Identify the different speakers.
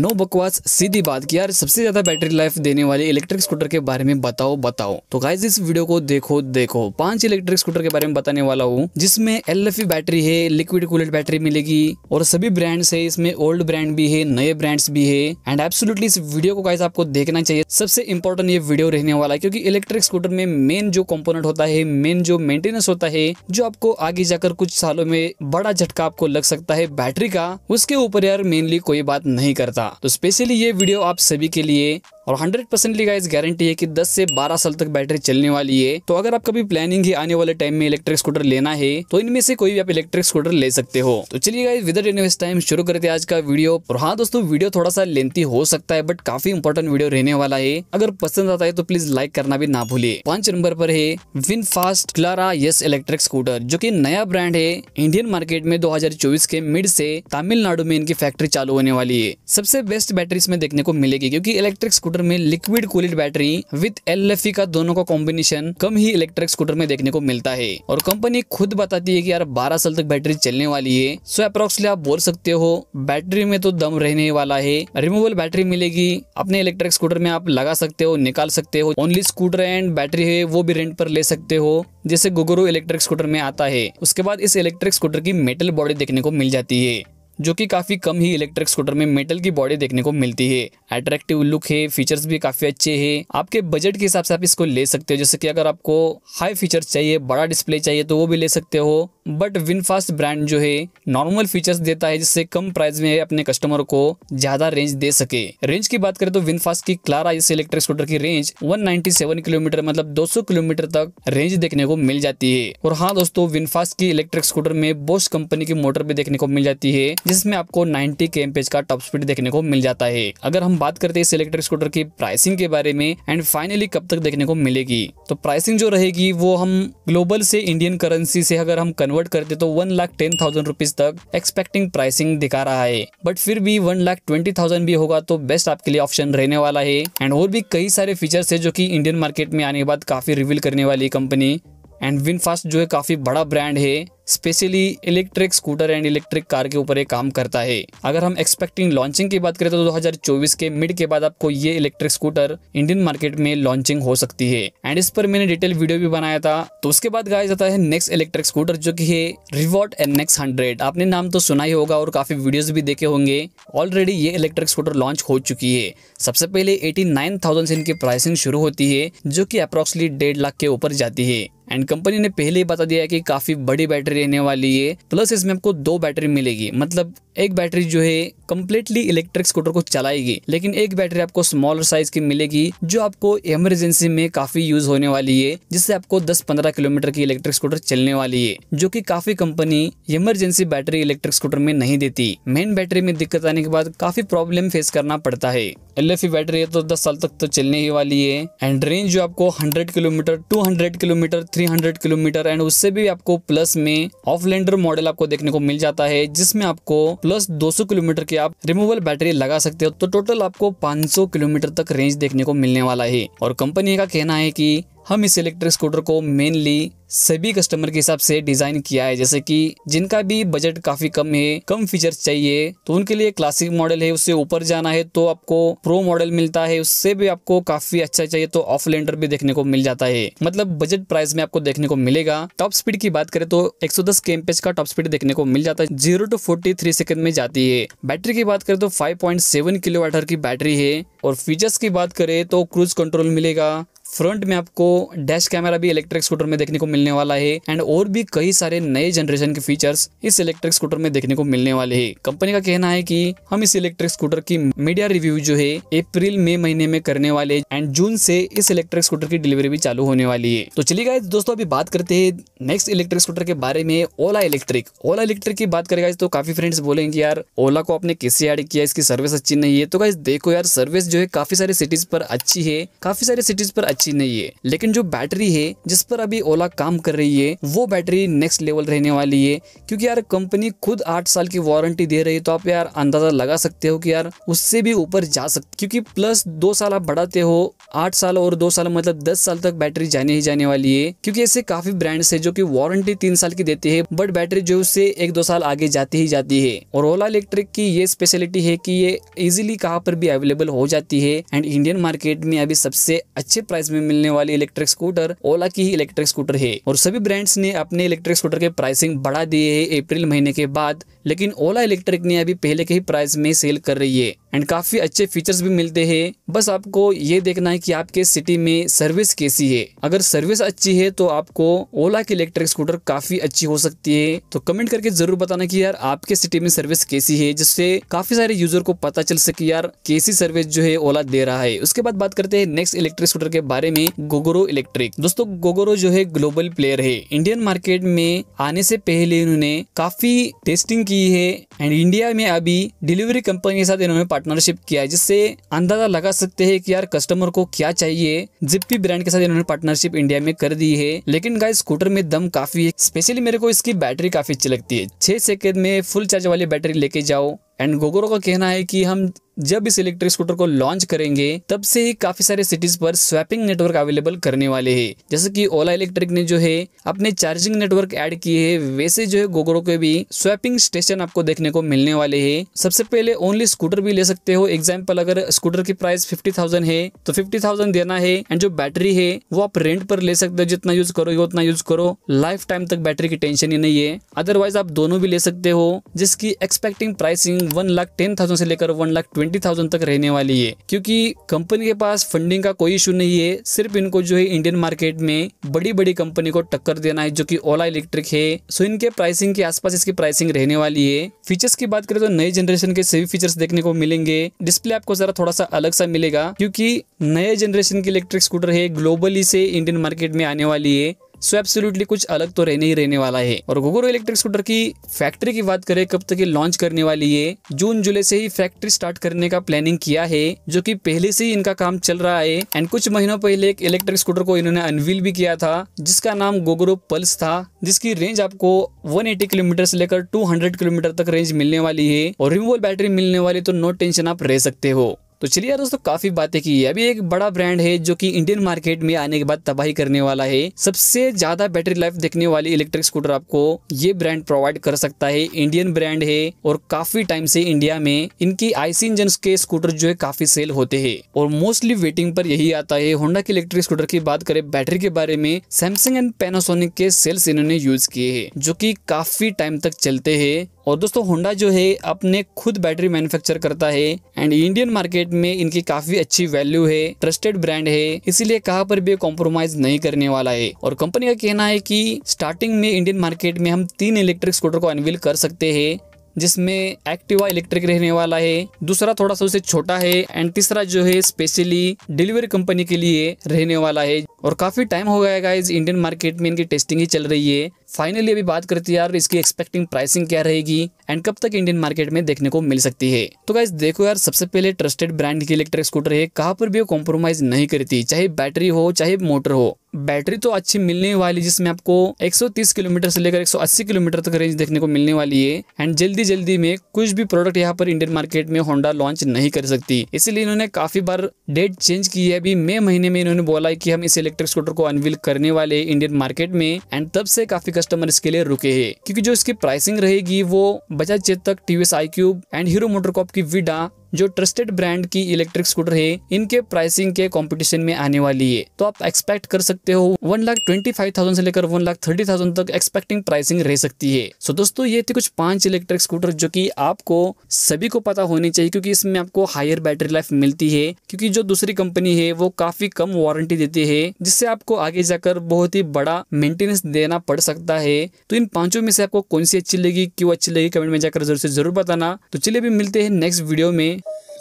Speaker 1: No बकवास सीधी बात की यार सबसे ज्यादा बैटरी लाइफ देने वाले इलेक्ट्रिक स्कूटर के बारे में बताओ बताओ तो गाइज इस वीडियो को देखो देखो पांच इलेक्ट्रिक स्कूटर के बारे में बताने वाला हूँ जिसमें एल बैटरी e है लिक्विड कूलेड बैटरी मिलेगी और सभी ब्रांड्स है इसमें ओल्ड ब्रांड भी है नए ब्रांड्स भी है एंड एब्सोलूटली इस वीडियो को गाइज आपको देखना चाहिए सबसे इंपॉर्टेंट ये वीडियो रहने वाला है क्योंकि इलेक्ट्रिक स्कूटर में मेन जो कॉम्पोनेट होता है मेन जो मेंटेनेंस होता है जो आपको आगे जाकर कुछ सालों में बड़ा झटका आपको लग सकता है बैटरी का उसके ऊपर यार मेनली कोई बात नहीं करता तो स्पेशली ये वीडियो आप सभी के लिए और 100 परसेंटली गाइज गारंटी है कि 10 से 12 साल तक बैटरी चलने वाली है तो अगर आप कभी प्लानिंग है आने वाले टाइम में इलेक्ट्रिक स्कूटर लेना है तो इनमें से कोई भी आप इलेक्ट्रिक स्कूटर ले सकते हो तो चलिए गाइज विदर इन्वेस्ट टाइम शुरू करते आज का वीडियो और हाँ दोस्तों वीडियो थोड़ा सा लेंथी हो सकता है बट काफी इंपॉर्टेंट वीडियो रहने वाला है अगर पसंद आता है तो प्लीज लाइक करना भी ना भूलिए पांच नंबर पर है VinFast Klara yes electric scooter जो की नया ब्रांड है इंडियन मार्केट में दो के मिड से तमिलनाडु में इनकी फैक्ट्री चालू होने वाली है सबसे बेस्ट बैटरी इसमें देखने को मिलेगी क्योंकि इलेक्ट्रिक स्कूटर स्कूटर में liquid cooled battery with L का दोनों का कॉम्बिनेशन कम ही इलेक्ट्रिक स्कूटर में देखने को मिलता है और कंपनी खुद बताती है की यार बारह साल तक बैटरी चलने वाली है सो अप्रोक्सली आप बोल सकते हो बैटरी में तो दम रहने वाला है रिमूवल बैटरी मिलेगी अपने इलेक्ट्रिक स्कूटर में आप लगा सकते हो निकाल सकते हो ओनली स्कूटर एंड बैटरी है वो भी रेंट पर ले सकते हो जैसे गुगुरु इलेक्ट्रिक स्कूटर में आता है उसके बाद इस इलेक्ट्रिक स्कूटर की मेटल बॉडी देखने को मिल जाती है जो कि काफ़ी कम ही इलेक्ट्रिक स्कूटर में मेटल की बॉडी देखने को मिलती है अट्रैक्टिव लुक है फीचर्स भी काफ़ी अच्छे हैं आपके बजट के हिसाब से आप इसको ले सकते हो जैसे कि अगर आपको हाई फीचर्स चाहिए बड़ा डिस्प्ले चाहिए तो वो भी ले सकते हो बट विनफास्ट ब्रांड जो है नॉर्मल फीचर्स देता है जिससे कम प्राइस में अपने कस्टमर को ज्यादा रेंज दे सके रेंज की बात करें तो विनफास्ट की क्लारा इस इलेक्ट्रिक स्कूटर की रेंज वन किलोमीटर मतलब दो किलोमीटर तक रेंज देखने को मिल जाती है और हाँ दोस्तों विनफास्ट की इलेक्ट्रिक स्कूटर में बोस्ट कंपनी की मोटर भी देखने को मिल जाती है जिसमें आपको 90 के एमपेज का टॉप स्पीड देखने को मिल जाता है अगर हम बात करते हैं इस इलेक्ट्रिक स्कूटर की प्राइसिंग के बारे में एंड फाइनली कब तक देखने को मिलेगी तो प्राइसिंग जो रहेगी वो हम ग्लोबल से इंडियन करेंसी से अगर हम कन्वर्ट करते तो one lakh ten thousand rupees तक एक्सपेक्टिंग प्राइसिंग दिखा रहा है बट फिर भी वन लाख ट्वेंटी थाउजेंड भी होगा तो बेस्ट आपके लिए ऑप्शन रहने वाला है एंड और भी कई सारे फीचर्स है जो की इंडियन मार्केट में आने के बाद काफी रिविल करने वाली कंपनी एंड विनफास्ट जो है काफ़ी बड़ा ब्रांड है specially electric scooter and electric car के ऊपर एक काम करता है अगर हम एक्सपेक्टिंग लॉन्चिंग की बात करें तो 2024 के मिड के बाद आपको ये इलेक्ट्रिक स्कूटर इंडियन मार्केट में लॉन्चिंग हो सकती है एंड इस पर मैंने डिटेल वीडियो भी बनाया था तो उसके बाद गाया जाता है नेक्स्ट इलेक्ट्रिक स्कूटर जो की है रिवॉर्ट एन नेक्स हंड्रेड आपने नाम तो सुना ही होगा और काफी वीडियो भी देखे होंगे ऑलरेडी ये इलेक्ट्रिक स्कूटर लॉन्च हो चुकी है सबसे पहले एटी से इनकी प्राइसिंग शुरू होती है जो की अप्रोक्सली डेढ़ लाख के ऊपर जाती है एंड कंपनी ने पहले ही बता दिया है कि काफ़ी बड़ी बैटरी रहने वाली है प्लस इसमें आपको दो बैटरी मिलेगी मतलब एक बैटरी जो है कम्प्लीटली इलेक्ट्रिक स्कूटर को चलाएगी लेकिन एक बैटरी आपको स्मॉलर साइज की मिलेगी जो आपको इमरजेंसी में काफी यूज होने वाली है जिससे आपको 10-15 किलोमीटर की इलेक्ट्रिक स्कूटर चलने वाली है जो कि काफी company emergency battery electric scooter में नहीं देती मेन बैटरी में दिक्कत आने के बाद काफी प्रॉब्लम फेस करना पड़ता है एल बैटरी है तो दस साल तक तो चलने ही वाली है एंड रेंज जो आपको hundred kilometre two hundred kilometre three hundred kilometre and उससे भी आपको प्लस में ऑफ मॉडल आपको देखने को मिल जाता है जिसमें आपको प्लस 200 किलोमीटर की आप रिमूवल बैटरी लगा सकते हो तो टोटल आपको 500 किलोमीटर तक रेंज देखने को मिलने वाला है और कंपनी का कहना है की हम इस इलेक्ट्रिक स्कूटर को मेनली सभी कस्टमर के हिसाब से डिजाइन किया है जैसे कि जिनका भी बजट काफी कम है कम फीचर्स चाहिए तो उनके लिए क्लासिक मॉडल है उससे ऊपर जाना है तो आपको प्रो मॉडल मिलता है उससे भी आपको काफी अच्छा चाहिए तो ऑफ लेंडर भी देखने को मिल जाता है मतलब बजट प्राइस में आपको देखने को मिलेगा टॉप स्पीड की बात करें तो एक 110 केएमपीएच का टॉप स्पीड देखने को मिल जाता है zero to forty three second में जाती है बैटरी की बात करें तो फाइव पॉइंट सेवन की बैटरी है और फीचर्स की बात करें तो क्रूज कंट्रोल मिलेगा फ्रंट में आपको डैश कैमरा भी इलेक्ट्रिक स्कूटर में देखने को मिलने वाला है एंड और भी कई सारे नए जनरेशन के फीचर्स इस इलेक्ट्रिक स्कूटर में देखने को मिलने वाले हैं कंपनी का कहना है कि हम इस इलेक्ट्रिक स्कूटर की मीडिया रिव्यू जो है अप्रैल मई महीने में करने वाले एंड जून से इस इलेक्ट्रिक स्कूटर की डिलीवरी भी चालू होने वाली है तो चलिए गाइज दोस्तों अभी बात करते हैं नेक्स्ट इलेक्ट्रिक स्कूटर के बारे में ओला इलेक्ट्रिक ओला इलेक्ट्रिक की बात करेगा तो काफी फ्रेंड्स बोलेंगे यार ओला को आपने कैसे एड किया इसकी सर्विस अच्छी नहीं है तो गाइज देखो यार सर्विस जो है काफी सारे सिटीज पर अच्छी है काफी सारे सिटीज पर अच्छी नहीं है लेकिन जो बैटरी है जिस पर अभी ओला काम कर रही है वो बैटरी नेक्स्ट लेवल रहने वाली है क्योंकि यार कंपनी खुद आठ साल की वारंटी दे रही है तो आप यार अंदाजा लगा सकते हो कि यार उससे भी ऊपर जा सकते क्योंकि प्लस दो साल आप बढ़ाते हो आठ साल और दो साल मतलब दस साल तक बैटरी जाने ही जाने वाली है क्योंकि ऐसे काफी ब्रांड्स है जो की वारंटी तीन साल की देते हैं बट बैटरी जो उससे एक दो साल आगे जाती ही जाती है और ओला इलेक्ट्रिक की ये स्पेशलिटी है कि ये इजिली कहाँ पर भी अवेलेबल हो जाती है एंड इंडियन मार्केट में अभी सबसे अच्छे प्राइस प्राइस में मिलने वाली इलेक्ट्रिक स्कूटर ओला की ही इलेक्ट्रिक स्कूटर है और सभी ब्रांड्स ने अपने इलेक्ट्रिक स्कूटर के प्राइसिंग बढ़ा दिए है अप्रैल महीने के बाद लेकिन ओला इलेक्ट्रिक ने अभी पहले के ही प्राइस में सेल कर रही है एंड काफ़ी अच्छे फीचर्स भी मिलते हैं बस आपको ये देखना है कि आपके सिटी में सर्विस कैसी है अगर सर्विस अच्छी है तो आपको ओला की इलेक्ट्रिक स्कूटर काफ़ी अच्छी हो सकती है तो कमेंट करके ज़रूर बताना कि यार आपके सिटी में सर्विस कैसी है जिससे काफ़ी सारे यूज़र को पता चल सके यार कैसी सर्विस जो है ओला दे रहा है उसके बाद बात करते हैं नेक्स्ट इलेक्ट्रिक स्कूटर के बारे में गोगोरो इलेक्ट्रिक दोस्तों गोगोरो जो है ग्लोबल प्लेयर है इंडियन मार्केट में आने से पहले इन्होंने काफ़ी टेस्टिंग की की है एंड इंडिया में अभी डिलीवरी कंपनी के साथ इन्होंने पार्टनरशिप किया है जिससे अंदाजा लगा सकते हैं कि यार कस्टमर को क्या चाहिए जिप्पी ब्रांड के साथ इन्होंने पार्टनरशिप इंडिया में कर दी है लेकिन गाय स्कूटर में दम काफी है स्पेशली मेरे को इसकी बैटरी काफी अच्छी लगती है छह सेकेंड में फुल चार्ज वाली बैटरी लेके जाओ एंड गोगोरो का कहना है कि हम जब इस इलेक्ट्रिक स्कूटर को लॉन्च करेंगे तब से ही काफी सारे सिटीज पर स्वैपिंग नेटवर्क अवेलेबल करने वाले हैं जैसे कि ओला इलेक्ट्रिक ने जो है अपने चार्जिंग नेटवर्क ऐड किए हैं वैसे जो है गोगोरो के भी स्वैपिंग स्टेशन आपको देखने को मिलने वाले हैं सबसे पहले ओनली स्कूटर भी ले सकते हो एग्जाम्पल अगर स्कूटर की प्राइस फिफ्टी थाउजेंड है तो फिफ्टी थाउजेंड देना है एंड जो बैटरी है वो आप रेंट पर ले सकते हो जितना यूज करो उतना यूज करो लाइफ टाइम तक बैटरी की टेंशन ही नहीं है अदरवाइज आप दोनों भी ले सकते हो जिसकी expecting pricing funding one lakh ten thousand से लेकर वन लाख ट्वेंटी थाउजेंड तक रहने वाली है क्योंकि कंपनी के पास फंडिंग का कोई इशू नहीं है सिर्फ इनको जो है इंडियन मार्केट में बड़ी बड़ी कंपनी को टक्कर देना है जो की ओला इलेक्ट्रिक है सो इनके प्राइसिंग के आसपास इसकी प्राइसिंग रहने वाली है फीचर्स की बात करें तो नए जनरेशन के सभी फीचर्स देखने को मिलेंगे डिस्प्ले आपको जरा थोड़ा सा अलग सा मिलेगा क्योंकि नए जनरेशन की इलेक्ट्रिक स्कूटर है ग्लोबली से इंडियन मार्केट में आने वाली है सो एब्सोल्युटली कुछ अलग तो रहने ही रहने वाला है और गोगोरो इलेक्ट्रिक स्कूटर की फैक्ट्री की बात करें कब तक ये लॉन्च करने वाली है जून जुलाई से ही फैक्ट्री स्टार्ट करने का प्लानिंग किया है जो कि पहले से ही इनका काम चल रहा है एंड कुछ महीनों पहले एक इलेक्ट्रिक स्कूटर को इन्होंने अनवील भी किया था जिसका नाम गोगोरो पल्स था जिसकी रेंज आपको 180 किलोमीटर से लेकर 200 किलोमीटर तक रेंज मिलने वाली है और रिमूवल बैटरी मिलने वाली तो नो टेंशन आप रह सकते हो तो चलिए यार दोस्तों काफी बातें की है अभी एक बड़ा ब्रांड है जो कि इंडियन मार्केट में आने के बाद तबाही करने वाला है सबसे ज्यादा बैटरी लाइफ देखने वाली इलेक्ट्रिक स्कूटर आपको ये ब्रांड प्रोवाइड कर सकता है इंडियन ब्रांड है और काफी टाइम से इंडिया में इनकी आईसी इंजन के स्कूटर जो है काफी सेल होते है और मोस्टली वेटिंग पर यही आता है होंडा के इलेक्ट्रिक स्कूटर की बात करें बैटरी के बारे में सैमसंग एंड पेनासोनिक के सेल्स इन्होंने यूज किए है जो की काफी टाइम तक चलते है और दोस्तों होंडा जो है अपने खुद बैटरी मैन्युफैक्चर करता है एंड इंडियन मार्केट में इनकी काफी अच्छी वैल्यू है ट्रस्टेड ब्रांड है इसीलिए कहा पर भी कॉम्प्रोमाइज नहीं करने वाला है और कंपनी का कहना है कि स्टार्टिंग में इंडियन मार्केट में हम तीन इलेक्ट्रिक स्कूटर को अनवील कर सकते हैं जिसमें एक्टिवा इलेक्ट्रिक रहने वाला है दूसरा थोड़ा सा उसे छोटा है एंड तीसरा जो है स्पेशली डिलीवरी कंपनी के लिए रहने वाला है और काफी टाइम हो गया इस इंडियन मार्केट में इनकी टेस्टिंग ही चल रही है फाइनली अभी बात करती यार इसकी एक्सपेक्टिंग प्राइसिंग क्या रहेगी एंड कब तक इंडियन मार्केट में देखने को मिल सकती है तो गाइज देखो यार सबसे पहले ट्रस्टेड ब्रांड की इलेक्ट्रिक स्कूटर है कहाँ पर भी वो कॉम्प्रोमाइज नहीं करती चाहे बैटरी हो चाहे मोटर हो बैटरी तो अच्छी मिलने वाली जिसमें आपको 130 किलोमीटर से लेकर 180 किलोमीटर तक रेंज देखने को मिलने वाली है एंड जल्दी जल्दी में कुछ भी प्रोडक्ट यहाँ पर इंडियन मार्केट में होंडा लॉन्च नहीं कर सकती इसलिए इन्होंने काफी बार डेट चेंज की है अभी मई महीने में इन्होंने बोला है कि हम इस इलेक्ट्रिक स्कूटर को अनवील करने वाले इंडियन मार्केट में एंड तब से काफी कस्टमर इसके लिए रुके है क्यूँकी जो इसकी प्राइसिंग रहेगी वो Bajaj Chetak TVS iQube and Hero MotoCorp की विडा जो ट्रस्टेड ब्रांड की इलेक्ट्रिक स्कूटर है इनके प्राइसिंग के कंपटीशन में आने वाली है तो आप एक्सपेक्ट कर सकते हो one lakh twenty five thousand से लेकर वन लाख थर्टी थाउजेंड तक एक्सपेक्टिंग प्राइसिंग रह सकती है सो दोस्तों ये थे कुछ पांच इलेक्ट्रिक स्कूटर जो की आपको सभी को पता होनी चाहिए क्योंकि इसमें आपको हायर बैटरी लाइफ मिलती है क्योंकि जो दूसरी कंपनी है वो काफी कम वारंटी देती है जिससे आपको आगे जाकर बहुत ही बड़ा मेंटेनेंस देना पड़ सकता है तो इन पांचों में से आपको कौन सी अच्छी लगी क्यों अच्छी लगी कमेंट में जाकर जरूर से जरूर बताना तो चलिए भी मिलते हैं नेक्स्ट वीडियो में Bye.